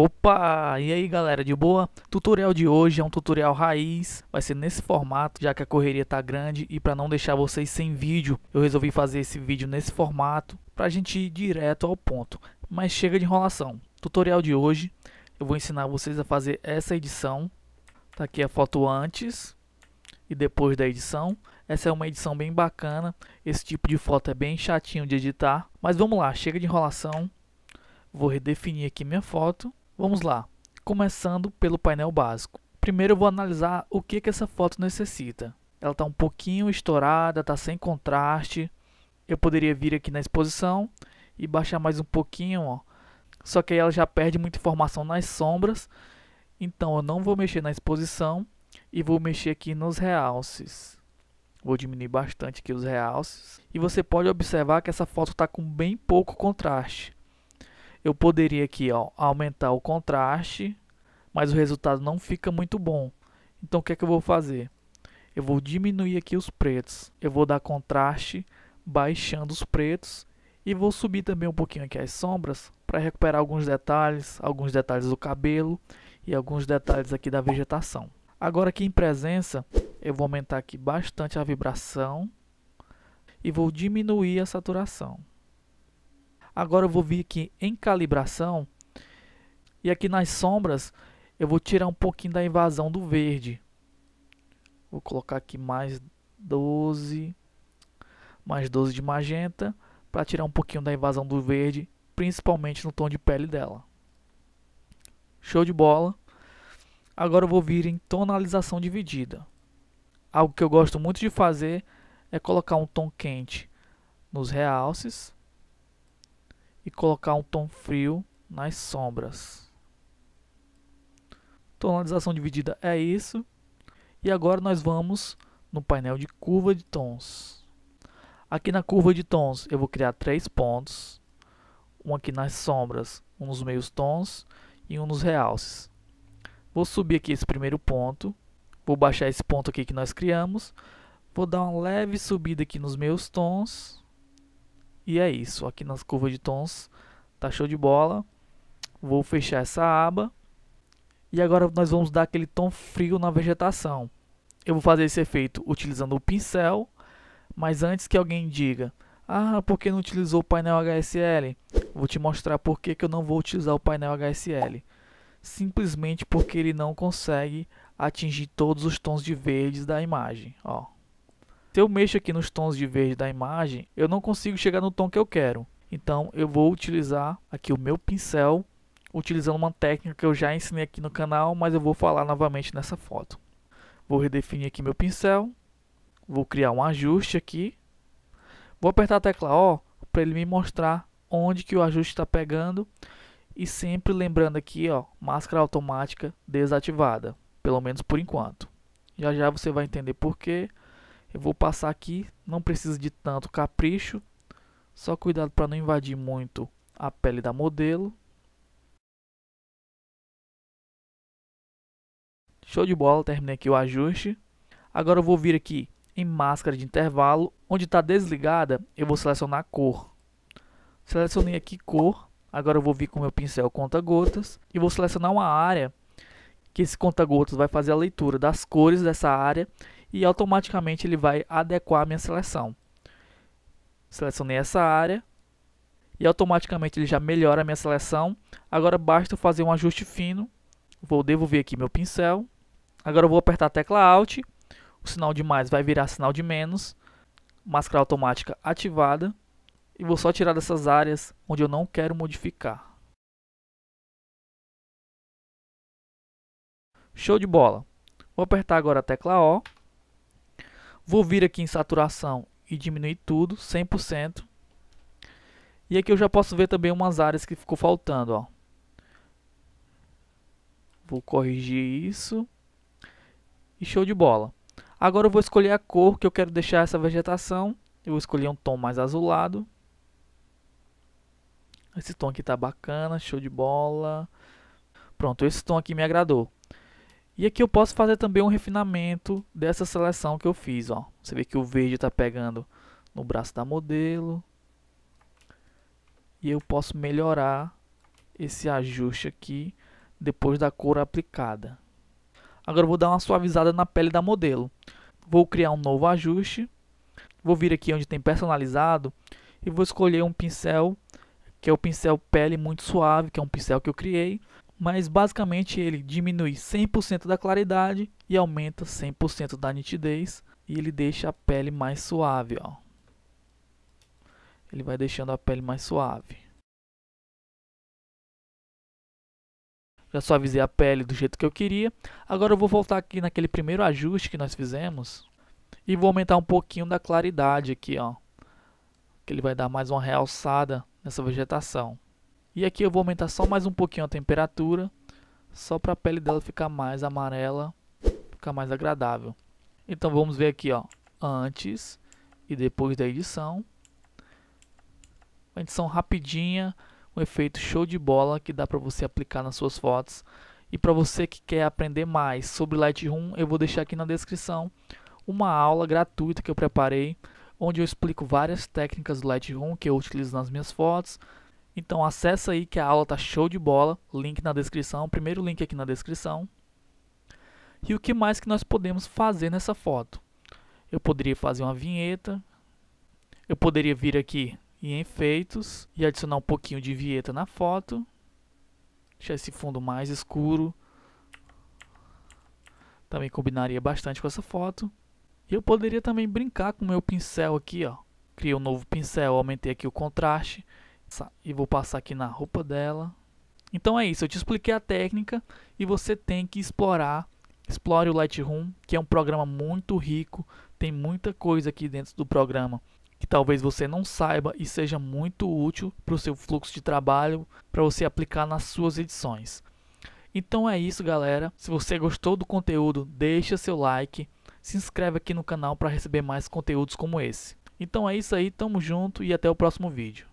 Opa! E aí galera, de boa? Tutorial de hoje é um tutorial raiz, vai ser nesse formato, já que a correria tá grande e para não deixar vocês sem vídeo, eu resolvi fazer esse vídeo nesse formato para a gente ir direto ao ponto. Mas chega de enrolação. Tutorial de hoje, eu vou ensinar vocês a fazer essa edição. Tá aqui a foto antes e depois da edição. Essa é uma edição bem bacana, esse tipo de foto é bem chatinho de editar, mas vamos lá, chega de enrolação. Vou redefinir aqui minha foto Vamos lá, começando pelo painel básico. Primeiro eu vou analisar o que, que essa foto necessita. Ela está um pouquinho estourada, está sem contraste. Eu poderia vir aqui na exposição e baixar mais um pouquinho, ó. só que aí ela já perde muita informação nas sombras. Então eu não vou mexer na exposição e vou mexer aqui nos realces. Vou diminuir bastante aqui os realces. E você pode observar que essa foto está com bem pouco contraste eu poderia aqui ó, aumentar o contraste, mas o resultado não fica muito bom. Então o que é que eu vou fazer? Eu vou diminuir aqui os pretos, eu vou dar contraste baixando os pretos e vou subir também um pouquinho aqui as sombras para recuperar alguns detalhes, alguns detalhes do cabelo e alguns detalhes aqui da vegetação. Agora aqui em presença, eu vou aumentar aqui bastante a vibração e vou diminuir a saturação. Agora eu vou vir aqui em calibração e aqui nas sombras eu vou tirar um pouquinho da invasão do verde. Vou colocar aqui mais 12, mais 12 de magenta para tirar um pouquinho da invasão do verde, principalmente no tom de pele dela. Show de bola. Agora eu vou vir em tonalização dividida. Algo que eu gosto muito de fazer é colocar um tom quente nos realces e colocar um tom frio nas sombras. Tonalização dividida é isso. E agora nós vamos no painel de curva de tons. Aqui na curva de tons eu vou criar três pontos. Um aqui nas sombras, um nos meios tons e um nos realces. Vou subir aqui esse primeiro ponto. Vou baixar esse ponto aqui que nós criamos. Vou dar uma leve subida aqui nos meus tons. E é isso, aqui nas curvas de tons, tá show de bola. Vou fechar essa aba. E agora nós vamos dar aquele tom frio na vegetação. Eu vou fazer esse efeito utilizando o pincel, mas antes que alguém diga, ah, por que não utilizou o painel HSL? Vou te mostrar por que, que eu não vou utilizar o painel HSL. Simplesmente porque ele não consegue atingir todos os tons de verdes da imagem. Ó. Se eu mexo aqui nos tons de verde da imagem, eu não consigo chegar no tom que eu quero. Então eu vou utilizar aqui o meu pincel, utilizando uma técnica que eu já ensinei aqui no canal, mas eu vou falar novamente nessa foto. Vou redefinir aqui meu pincel, vou criar um ajuste aqui, vou apertar a tecla O para ele me mostrar onde que o ajuste está pegando e sempre lembrando aqui, ó, máscara automática desativada, pelo menos por enquanto. Já já você vai entender por quê eu vou passar aqui, não precisa de tanto capricho, só cuidado para não invadir muito a pele da modelo. Show de bola, terminei aqui o ajuste. Agora eu vou vir aqui em máscara de intervalo, onde está desligada, eu vou selecionar cor. Selecionei aqui cor, agora eu vou vir com o meu pincel conta-gotas e vou selecionar uma área que esse conta-gotas vai fazer a leitura das cores dessa área e automaticamente ele vai adequar a minha seleção. Selecionei essa área e automaticamente ele já melhora a minha seleção. Agora basta fazer um ajuste fino. Vou devolver aqui meu pincel. Agora vou apertar a tecla Alt. O sinal de mais vai virar sinal de menos. Máscara automática ativada. E vou só tirar dessas áreas onde eu não quero modificar. Show de bola. Vou apertar agora a tecla O Vou vir aqui em saturação e diminuir tudo, 100%. E aqui eu já posso ver também umas áreas que ficou faltando, ó. Vou corrigir isso. E show de bola. Agora eu vou escolher a cor que eu quero deixar essa vegetação. Eu vou escolher um tom mais azulado. Esse tom aqui tá bacana, show de bola. Pronto, esse tom aqui me agradou. E aqui eu posso fazer também um refinamento dessa seleção que eu fiz. Ó. Você vê que o verde está pegando no braço da modelo. E eu posso melhorar esse ajuste aqui depois da cor aplicada. Agora vou dar uma suavizada na pele da modelo. Vou criar um novo ajuste. Vou vir aqui onde tem personalizado e vou escolher um pincel, que é o pincel pele muito suave, que é um pincel que eu criei mas basicamente ele diminui 100% da claridade e aumenta 100% da nitidez e ele deixa a pele mais suave, ó. Ele vai deixando a pele mais suave. Já suavizei a pele do jeito que eu queria. Agora eu vou voltar aqui naquele primeiro ajuste que nós fizemos e vou aumentar um pouquinho da claridade aqui, ó. Que ele vai dar mais uma realçada nessa vegetação. E aqui eu vou aumentar só mais um pouquinho a temperatura, só para a pele dela ficar mais amarela, ficar mais agradável. Então vamos ver aqui, ó, antes e depois da edição. Uma edição rapidinha, um efeito show de bola que dá para você aplicar nas suas fotos. E para você que quer aprender mais sobre Lightroom, eu vou deixar aqui na descrição uma aula gratuita que eu preparei, onde eu explico várias técnicas do Lightroom que eu utilizo nas minhas fotos, então acessa aí que a aula tá show de bola, link na descrição, primeiro link aqui na descrição. E o que mais que nós podemos fazer nessa foto? Eu poderia fazer uma vinheta, eu poderia vir aqui em efeitos e adicionar um pouquinho de vinheta na foto. Deixar esse fundo mais escuro. Também combinaria bastante com essa foto. E eu poderia também brincar com o meu pincel aqui, ó. Criei um novo pincel, aumentei aqui o contraste e vou passar aqui na roupa dela. Então é isso, eu te expliquei a técnica e você tem que explorar. Explore o Lightroom, que é um programa muito rico, tem muita coisa aqui dentro do programa que talvez você não saiba e seja muito útil para o seu fluxo de trabalho, para você aplicar nas suas edições. Então é isso, galera. Se você gostou do conteúdo, deixa seu like, se inscreve aqui no canal para receber mais conteúdos como esse. Então é isso aí, tamo junto e até o próximo vídeo.